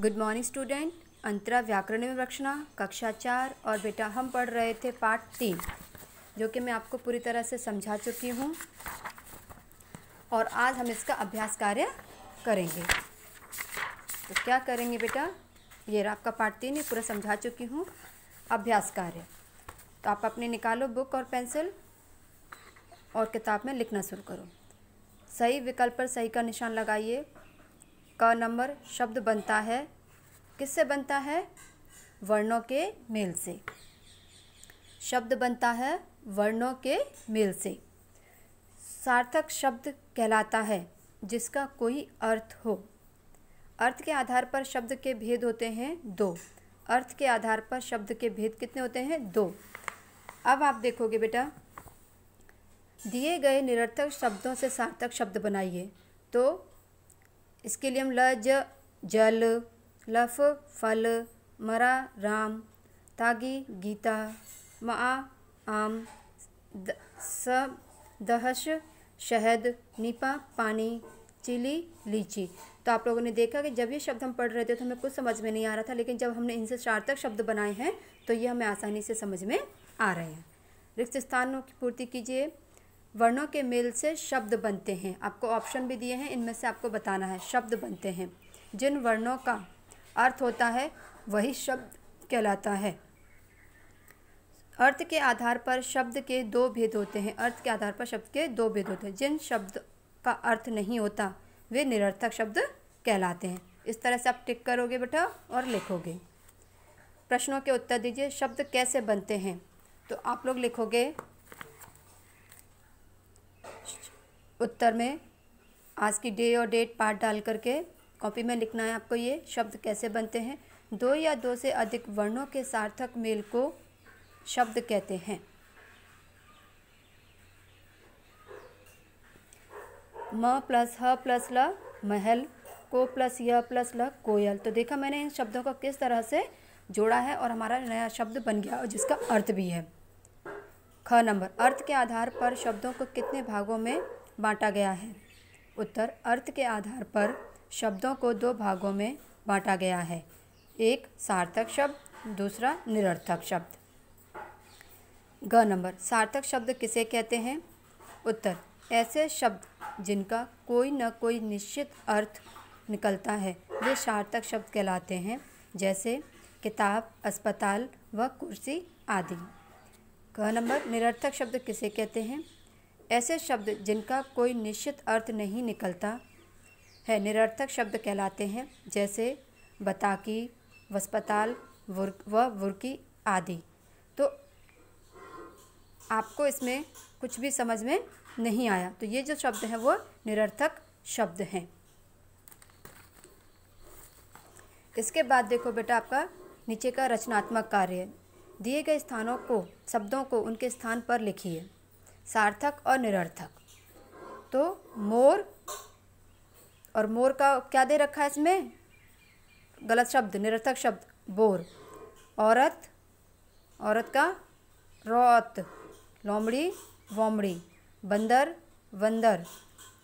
good morning student अंतरा व्याकरण में रक्षणा कक्षा चार और बेटा हम पढ़ रहे थे पार्ट तीन जो कि मैं आपको पूरी तरह से समझा चुकी हूँ और आज हम इसका अभ्यास कार्य करेंगे तो क्या करेंगे बेटा ये आपका पार्ट तीन ये पूरा समझा चुकी हूँ अभ्यास कार्य तो आप अपने निकालो बुक और पेंसिल और किताब में लिखना शुरू करो सही विकल्प पर सही का निशान लगाइए का नंबर शब्द बनता है किससे बनता है वर्णों के मेल से शब्द बनता है वर्णों के मेल से सार्थक शब्द कहलाता है जिसका कोई अर्थ हो अर्थ के आधार पर शब्द के भेद होते हैं दो अर्थ के आधार पर शब्द के भेद कितने होते हैं दो अब आप देखोगे बेटा दिए गए निरर्थक शब्दों से सार्थक शब्द बनाइए तो इसके लिए हम लज जल लफ फल मरा राम तागी गीता मा आम द, स दहश शहद निपा पानी चिली लीची तो आप लोगों ने देखा कि जब ये शब्द हम पढ़ रहे थे तो हमें कुछ समझ में नहीं आ रहा था लेकिन जब हमने इनसे सार्थक शब्द बनाए हैं तो ये हमें आसानी से समझ में आ रहे हैं रिक्त स्थानों की पूर्ति कीजिए वर्णों के मेल से शब्द बनते हैं आपको ऑप्शन भी दिए हैं इनमें से आपको बताना है शब्द बनते हैं जिन वर्णों का अर्थ होता है वही शब्द कहलाता है अर्थ के आधार पर शब्द के दो भेद होते हैं अर्थ के आधार पर शब्द के दो भेद होते हैं जिन शब्द का अर्थ नहीं होता वे निरर्थक शब्द कहलाते हैं इस तरह से आप टिक करोगे बेटा और लिखोगे प्रश्नों के उत्तर दीजिए शब्द कैसे बनते हैं तो आप लोग लिखोगे उत्तर में आज की डे और डेट पार्ट डाल करके कॉपी में लिखना है आपको ये शब्द कैसे बनते हैं दो या दो से अधिक वर्णों के सार्थक मेल को शब्द कहते हैं म प्लस ह प्लस ल महल को प्लस य प्लस ल कोयल तो देखा मैंने इन शब्दों को किस तरह से जोड़ा है और हमारा नया शब्द बन गया और जिसका अर्थ भी है ख नंबर अर्थ के आधार पर शब्दों को कितने भागों में बांटा गया है उत्तर अर्थ के आधार पर शब्दों को दो भागों में बांटा गया है एक सार्थक शब्द दूसरा निरर्थक शब्द ग नंबर सार्थक शब्द किसे कहते हैं उत्तर ऐसे शब्द जिनका कोई न कोई निश्चित अर्थ निकलता है वे सार्थक शब्द कहलाते हैं जैसे किताब अस्पताल व कुर्सी आदि ग नंबर निरर्थक शब्द किसे कहते हैं ऐसे शब्द जिनका कोई निश्चित अर्थ नहीं निकलता है निरर्थक शब्द कहलाते हैं जैसे बताकी वस्पताल वुर्क व वुर्की आदि तो आपको इसमें कुछ भी समझ में नहीं आया तो ये जो शब्द हैं वो निरर्थक शब्द हैं इसके बाद देखो बेटा आपका नीचे का रचनात्मक कार्य दिए गए स्थानों को शब्दों को उनके स्थान पर लिखिए सार्थक और निरर्थक तो मोर और मोर का क्या दे रखा है इसमें गलत शब्द निरर्थक शब्द बोर औरत औरत का रौत लोमड़ी वोमड़ी बंदर वंदर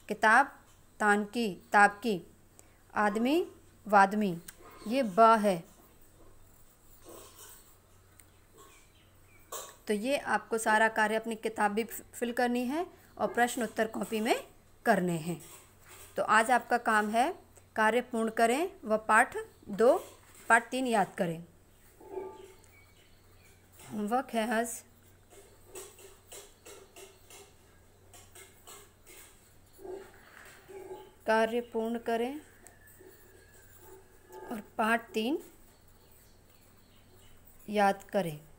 किताब तानकी तापकी आदमी वादमी ये ब है तो ये आपको सारा कार्य अपनी किताब भी फिल करनी है और प्रश्न उत्तर कॉपी में करने हैं तो आज आपका काम है कार्य पूर्ण करें व पाठ दो पाठ तीन याद करें होमवर्क है हज कार्य पूर्ण करें और पाठ तीन याद करें